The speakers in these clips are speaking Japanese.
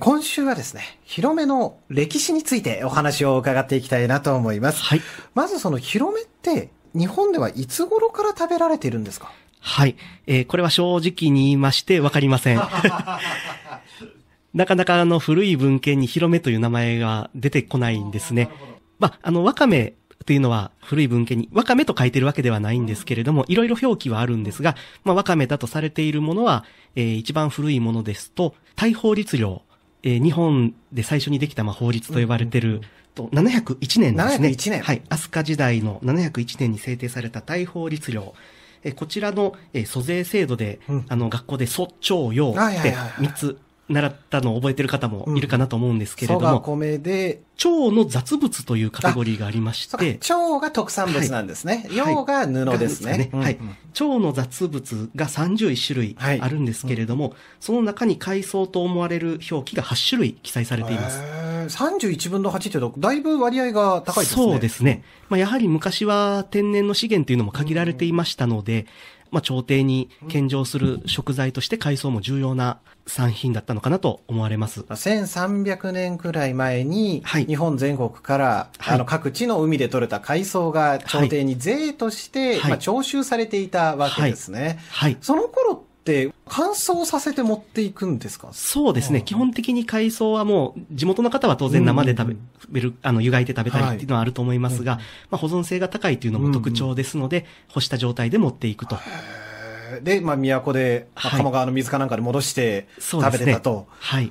今週はですね、広めの歴史についてお話を伺っていきたいなと思います。はい。まずその広めって、日本ではいつ頃から食べられているんですかはい。えー、これは正直に言いましてわかりません。なかなかあの古い文献に広めという名前が出てこないんですね。まあ、あの、わかめというのは古い文献にわかめと書いてるわけではないんですけれども、いろいろ表記はあるんですが、まあ、わかめだとされているものは、えー、一番古いものですと、大法律令。えー、日本で最初にできたまあ法律と呼ばれてる、と701年ですね。701年。はい。飛鳥時代の701年に制定された大法律令。えこちらの、え租税制度で、うん、あの学校で「そ長用」って3つ習ったのを覚えてる方もいるかなと思うんですけれども、米で、蝶の雑物というカテゴリーがありまして、蝶が特産物なんですね。はい、用が布ですね。ねはい、蝶の雑物が31種類あるんですけれども、はいその中に海藻と思われる表記が8種類記載されています。31分の8ってだいぶ割合が高いですね。そうですね。まあ、やはり昔は天然の資源というのも限られていましたので、うんまあ、朝廷に献上する食材として海藻も重要な産品だったのかなと思われます。1300年くらい前に、日本全国から、はい、あの各地の海で採れた海藻が朝廷に税として、はい、まあ、徴収されていたわけですね。はい、その頃、乾燥させて持っていくんですかそうですね。基本的に海藻はもう、地元の方は当然生で食べる、あの、湯がいて食べたりっていうのはあると思いますが、まあ、保存性が高いというのも特徴ですので、干した状態で持っていくと。で、まあ、都で、ま鴨川の水かなんかで戻して、食べてたと。はい。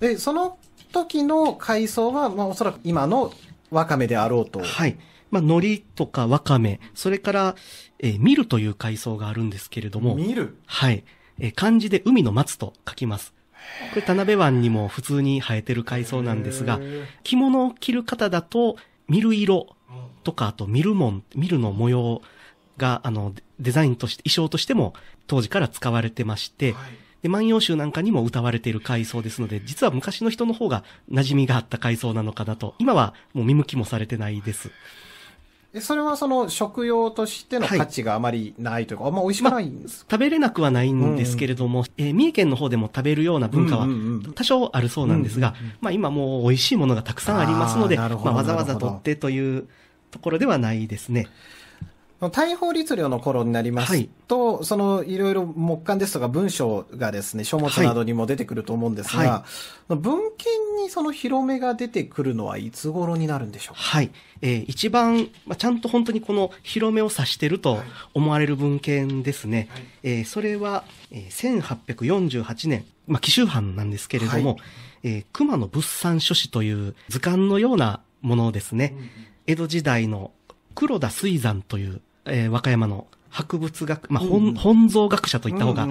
で、その時の海藻は、まあ、おそらく今のわかめであろうと。はい。まあ、海苔とかわかめ、それから、えー、るという海藻があるんですけれども。ミるはい。えー、漢字で海の松と書きます。これ田辺湾にも普通に生えてる海藻なんですが、着物を着る方だと、見る色とか、あと見るもん、見るの模様が、あの、デザインとして、衣装としても当時から使われてまして、はいで、万葉集なんかにも歌われている階層ですので、実は昔の人の方が馴染みがあった階層なのかなと、今はもう見向きもされてないです。それはその食用としての価値があまりないというか、はい、あんま美味しくないんです、ま食べれなくはないんですけれども、うん、えー、三重県の方でも食べるような文化は多少あるそうなんですが、うんうんうん、まあ今もう美味しいものがたくさんありますので、あまあわざわざ取ってというところではないですね。大法律令の頃になりますと、はい、そのいろいろ木簡ですとか文章がですね、書物などにも出てくると思うんですが、はい、文献にその広めが出てくるのはいつ頃になるんでしょうかはい。えー、一番、まあ、ちゃんと本当にこの広めを指してると思われる文献ですね。はい、えー、それは、えー、1848年、まあ、紀州藩なんですけれども、はい、えー、熊野物産書士という図鑑のようなものですね。うん、江戸時代の黒田水山というえー、和歌山の博物学、まあ、本、うん、本草学者といった方が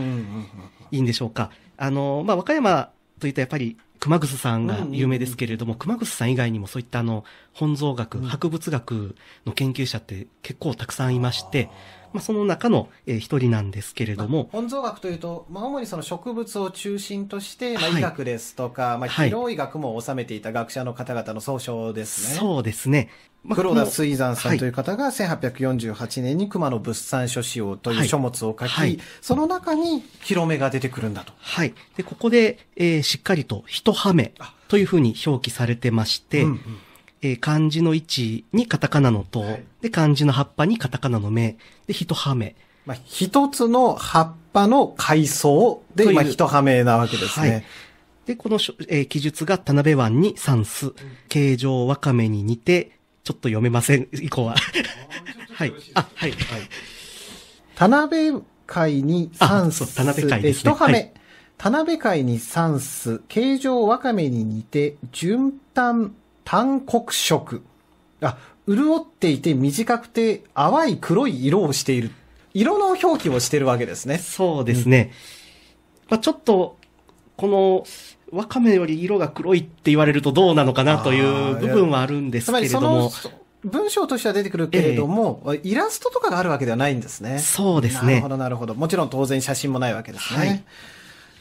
いいんでしょうか。あの、まあ、和歌山といったやっぱり熊楠さんが有名ですけれども、うんうん、熊楠さん以外にもそういったあの、本草学、博物学の研究者って結構たくさんいまして、まあ、その中の一、え人なんですけれども、まあ、本草学というと、まあ、主にその植物を中心として、まあ、医学ですとか、はい、まあ、広い学も収めていた学者の方々の総称ですね。そうですね。黒田水山さんという方が1848年に熊野物産書使用という書物を書き、はいはい、その中に広めが出てくるんだと。はい。で、ここで、えー、しっかりと一はめというふうに表記されてまして、うんうんえー、漢字の位置にカタカナのと、はい、で、漢字の葉っぱにカタカナの目、で、一葉目。まあ、一つの葉っぱの階層で、今一葉目なわけですね。はい、で、この、えー、記述が田辺湾に算数、うん、形状わかめに似て、ちょっと読めません、以降は。はい。あ、はい。はい、田辺海に算数。田辺海ですね。一葉目。はい田辺海にサンス、形状わかめに似て、順単単黒色。あ、潤っていて短くて淡い黒い色をしている。色の表記をしてるわけですね。そうですね。うん、まあ、ちょっと、この、わかめより色が黒いって言われるとどうなのかなという部分はあるんですけれども。文章としては出てくるけれども、えー、イラストとかがあるわけではないんですね。そうですね。なるほど、なるほど。もちろん当然写真もないわけですね。はい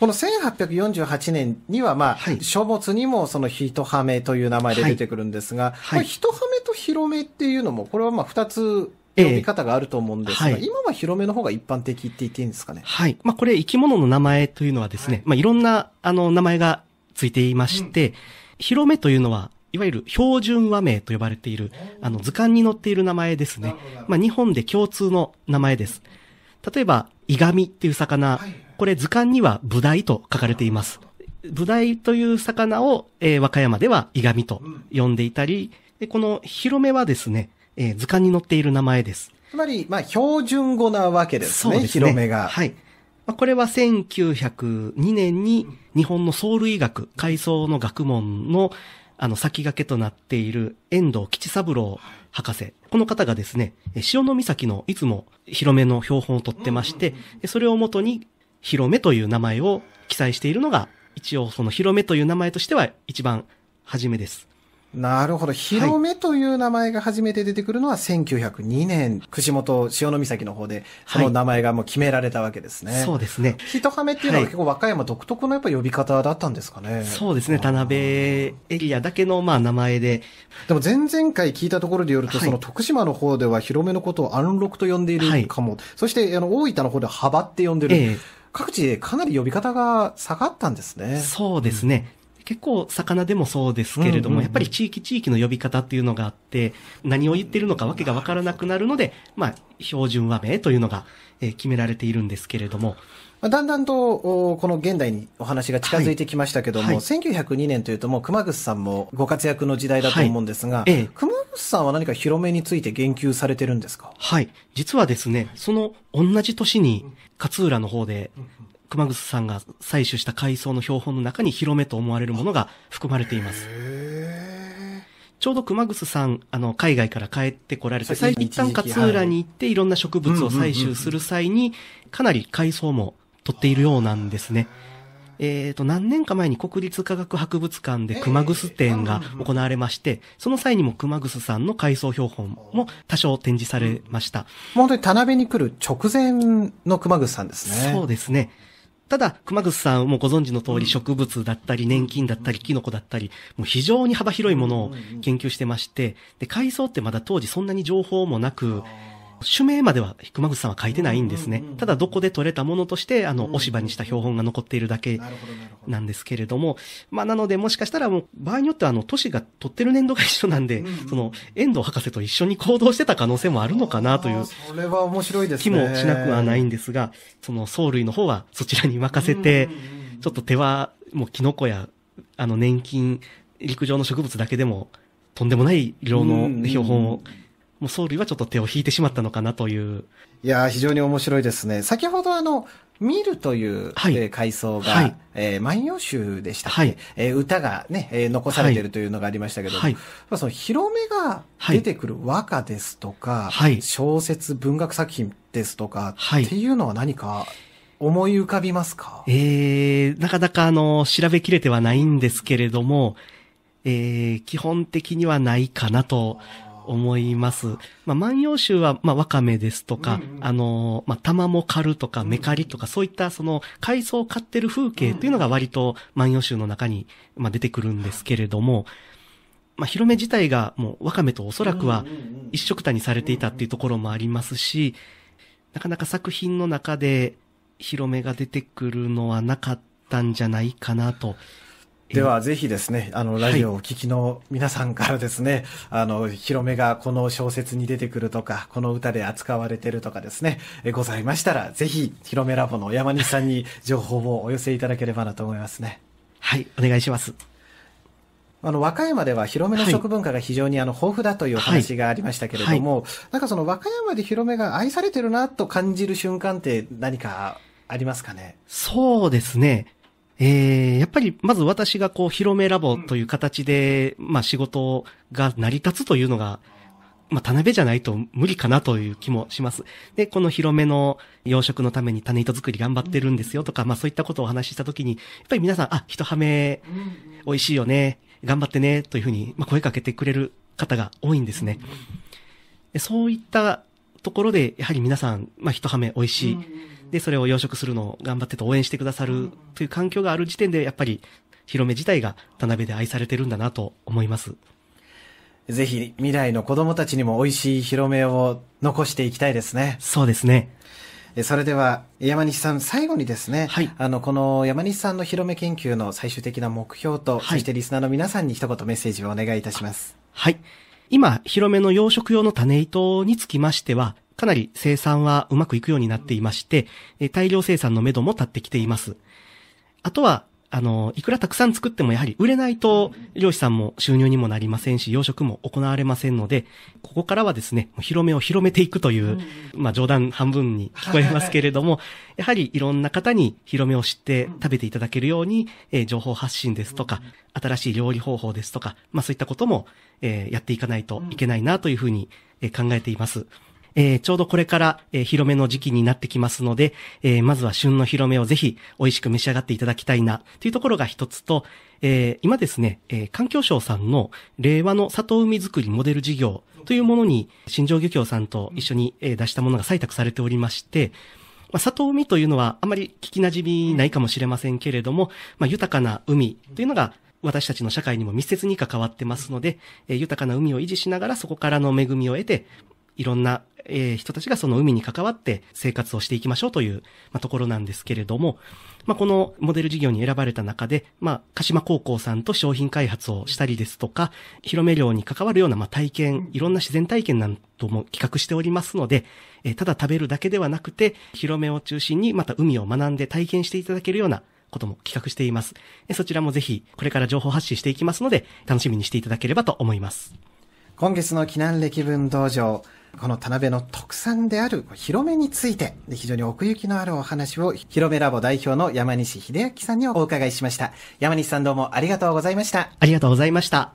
この1848年には、まあ、はい、書物にもその人はめという名前で出てくるんですが、はい、人はめと広めっていうのも、これはまあ二つ読み方があると思うんですが、えはい、今は広めの方が一般的って言っていいんですかね。はい。まあ、これ生き物の名前というのはですね、はい、まあ、いろんな、あの、名前がついていまして、うん、広めというのは、いわゆる標準和名と呼ばれている、あの、図鑑に載っている名前ですね。まあ、日本で共通の名前です。例えば、イガミっていう魚、はい、これ図鑑にはブダイと書かれています。ブダイという魚を、えー、和歌山ではイガミと呼んでいたり、でこの広めはですね、えー、図鑑に載っている名前です。つまり、まあ、標準語なわけですね、そうですね広めが。はい。まあ、これは1902年に日本の藻類学、海藻の学問のあの先駆けとなっている遠藤吉三郎博士。この方がですね、潮岬のいつも広めの標本を取ってまして、それをもとに広めという名前を記載しているのが、一応その広めという名前としては一番初めです。なるほど。広めという名前が初めて出てくるのは1902年、串本潮岬の方で、その名前がもう決められたわけですね。はい、そうですね。ひとはめっていうのは結構和歌山独特のやっぱ呼び方だったんですかね。はい、そうですね。田辺エリアだけのまあ名前で。でも前々回聞いたところでよると、その徳島の方では広めのことを安禄と呼んでいるかも。そして、あの、大分の方では幅って呼んでる。え各地でかなり呼び方が下がったんですね。そうですね。うん、結構、魚でもそうですけれども、やっぱり地域地域の呼び方っていうのがあって、何を言ってるのかわけがわからなくなるので、まあ、標準和名というのが、えー、決められているんですけれども、だんだんと、この現代にお話が近づいてきましたけども、はいはい、1902年というともう熊楠さんもご活躍の時代だと思うんですが、はいえ熊楠さんは何か広めについて言及されてるんですかはい。実はですね、その同じ年に勝浦の方で、熊楠さんが採取した海藻の標本の中に広めと思われるものが含まれています。ちょうど熊楠さん、あの、海外から帰ってこられて、一旦勝浦に行って、いろんな植物を採集する際に、かなり海藻も撮っているようなんですね。えっ、ー、と、何年か前に国立科学博物館で熊楠展が行われまして、その際にも熊楠さんの回想標本も多少展示されました。本当に田辺に来る直前の熊楠さんですね。そうですね。ただ、熊楠さんもご存知の通り、植物だったり、年金だったり、キノコだったり、もう非常に幅広いものを研究してまして、で、海藻ってまだ当時そんなに情報もなく、種名までは熊ぐさんは書いてないんですね。ただどこで取れたものとして、あの、お芝居にした標本が残っているだけなんですけれども、まあなのでもしかしたらもう場合によってはあの、都市が取ってる年度が一緒なんで、その、遠藤博士と一緒に行動してた可能性もあるのかなという。それは面白いです気もしなくはないんですが、その、藻類の方はそちらに任せて、ちょっと手は、もうキノコや、あの、年金、陸上の植物だけでも、とんでもない量の標本を、もう総理はちょっと手を引いてしまったのかなという。いや非常に面白いですね。先ほどあの、見るという、はい、えー、階層が、はい、えー、万葉集でしたっけ、はい、えー、歌がね、えー、残されているというのがありましたけど、はい、その広めが出てくる和歌ですとか、はい、小説、文学作品ですとか、はい、っていうのは何か思い浮かびますかえー、なかなかあの、調べきれてはないんですけれども、えー、基本的にはないかなと思います。まあ、万葉集は、まあ、わかめですとか、うんうん、あの、まあ、玉も狩るとか、メカリとか、そういったその、海藻を買ってる風景というのが割と万葉集の中に、まあ、出てくるんですけれども、まあ、広め自体がもう、わかめとおそらくは一色たにされていたっていうところもありますし、なかなか作品の中で広めが出てくるのはなかったんじゃないかなとではぜひですね、あの、ラジオをお聞きの皆さんからですね、はい、あの、広めがこの小説に出てくるとか、この歌で扱われてるとかですね、えございましたら、ぜひ、広めラボの山西さんに情報をお寄せいただければなと思いますね。はい、お願いします。あの、和歌山では広めの食文化が非常にあの、豊富だというお話がありましたけれども、はいはい、なんかその和歌山で広めが愛されてるなと感じる瞬間って何かありますかねそうですね。えー、やっぱり、まず私がこう、広めラボという形で、まあ仕事が成り立つというのが、まあ、田辺じゃないと無理かなという気もします。で、この広めの養殖のために種糸作り頑張ってるんですよとか、まあそういったことをお話ししたときに、やっぱり皆さん、あ、一はめ、美味しいよね、頑張ってね、というふうに、まあ、声かけてくれる方が多いんですね。でそういったところで、やはり皆さん、まあ一はめ美味しい。で、それを養殖するのを頑張ってと応援してくださるという環境がある時点で、やっぱり、広め自体が田辺で愛されてるんだなと思います。ぜひ、未来の子供たちにも美味しい広めを残していきたいですね。そうですね。それでは、山西さん、最後にですね、はい、あの、この山西さんの広め研究の最終的な目標と、はい、そしてリスナーの皆さんに一言メッセージをお願いいたします。はい。今、広めの養殖用の種糸につきましては、かなり生産はうまくいくようになっていまして、大量生産のめども立ってきています。あとは、あの、いくらたくさん作ってもやはり売れないと、漁師さんも収入にもなりませんし、養殖も行われませんので、ここからはですね、広めを広めていくという、まあ冗談半分に聞こえますけれども、やはりいろんな方に広めを知って食べていただけるように、えー、情報発信ですとか、新しい料理方法ですとか、まあそういったことも、えー、やっていかないといけないなというふうに、え考えています。えー、ちょうどこれから、えー、広めの時期になってきますので、えー、まずは旬の広めをぜひ美味しく召し上がっていただきたいな、というところが一つと、えー、今ですね、えー、環境省さんの令和の里海づくりモデル事業というものに、新庄漁協さんと一緒に、えー、出したものが採択されておりまして、まあ、里海というのはあまり聞き馴染みないかもしれませんけれども、まあ、豊かな海というのが私たちの社会にも密接に関わってますので、えー、豊かな海を維持しながらそこからの恵みを得て、いろんな、えー、人たちがその海に関わって生活をしていきましょうという、まあ、ところなんですけれども、まあ、このモデル事業に選ばれた中で、まあ、鹿島高校さんと商品開発をしたりですとか、広め料に関わるような、まあ、体験、いろんな自然体験なんとも企画しておりますので、えー、ただ食べるだけではなくて、広めを中心にまた海を学んで体験していただけるようなことも企画しています。そちらもぜひ、これから情報発信していきますので、楽しみにしていただければと思います。今月の避難歴文道場、この田辺の特産である広めについて、非常に奥行きのあるお話を、広めラボ代表の山西秀明さんにお伺いしました。山西さんどうもありがとうございました。ありがとうございました。